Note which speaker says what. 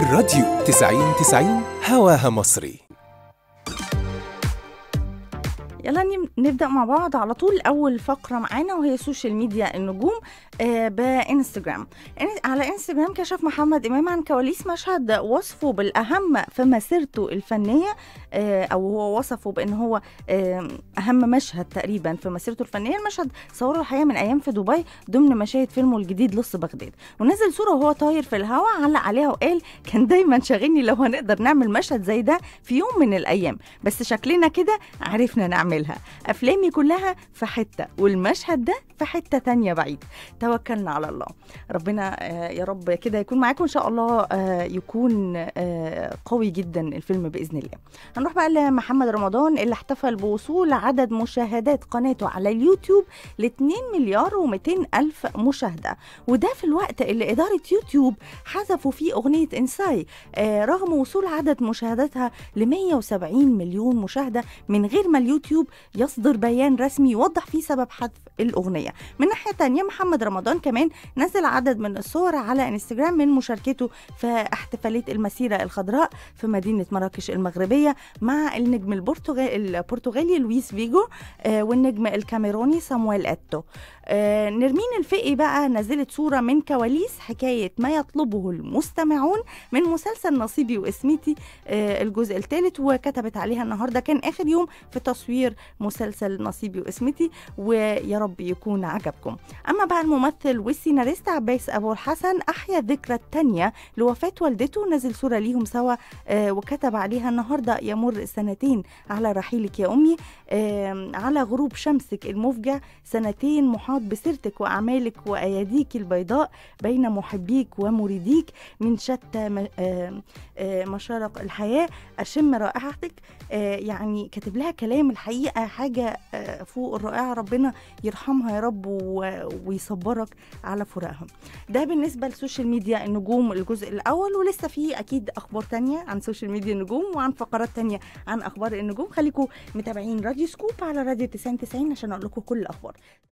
Speaker 1: الراديو 90 90 هواها مصري يلا نبدا مع بعض على طول اول فقره معانا وهي سوشيال ميديا النجوم بانستغرام آه، بانستجرام على انستجرام كشف محمد امام عن كواليس مشهد وصفه بالاهم في مسيرته الفنيه آه، او هو وصفه بان هو آه، اهم مشهد تقريبا في مسيرته الفنيه المشهد صوره الحقيقه من ايام في دبي ضمن مشاهد فيلمه الجديد لص بغداد ونزل صوره وهو طاير في الهواء علق عليها وقال كان دايما شاغلني لو هنقدر نعمل مشهد زي ده في يوم من الايام بس شكلنا كده عرفنا نعمل शामिल है أفلامي كلها في حتة والمشهد ده في حتة تانية بعيد توكلنا على الله ربنا آه، يا رب كده يكون معاكم إن شاء الله آه، يكون آه، قوي جدا الفيلم بإذن الله هنروح بقى لمحمد رمضان اللي احتفل بوصول عدد مشاهدات قناته على اليوتيوب ل 2 مليار و200 ألف مشاهدة وده في الوقت اللي إدارة يوتيوب حذفوا فيه أغنية إنساي رغم وصول عدد مشاهداتها ل 170 مليون مشاهدة من غير ما اليوتيوب يصدر يصدر بيان رسمي يوضح فيه سبب حذف الأغنية من ناحية تانية محمد رمضان كمان نزل عدد من الصور على انستجرام من مشاركته في احتفالية المسيرة الخضراء في مدينة مراكش المغربية مع النجم البرتغالي, البرتغالي لويس فيجو آه، والنجم الكاميروني سامويل أتو آه، نرمين الفقي بقى نزلت صورة من كواليس حكاية ما يطلبه المستمعون من مسلسل نصيبي واسميتي آه، الجزء الثالث وكتبت عليها النهاردة كان آخر يوم في تصوير مسلسل مسلسل نصيبي واسمتي ويا رب يكون عجبكم أما بقى الممثل والسيناريست عباس أبو الحسن أحيا الذكرى الثانية لوفاة والدته نزل صورة ليهم سوا آه، وكتب عليها النهاردة يمر سنتين على رحيلك يا أمي على غروب شمسك المفجع سنتين محاط بسيرتك وأعمالك وأياديك البيضاء بين محبيك ومريديك من شتى مشارق الحياة أشم رائحتك آه، يعني كاتب لها كلام الحقيقة حاجة حاجه آه، فوق الرائعه ربنا يرحمها يا رب ويصبرك على فراقها ده بالنسبه للسوشيال ميديا النجوم الجزء الاول ولسه في اكيد اخبار تانية عن سوشيال ميديا النجوم وعن فقرات تانية عن اخبار النجوم خليكم متابعين راديو سكوب على راديو تسعين عشان اقول لكم كل الاخبار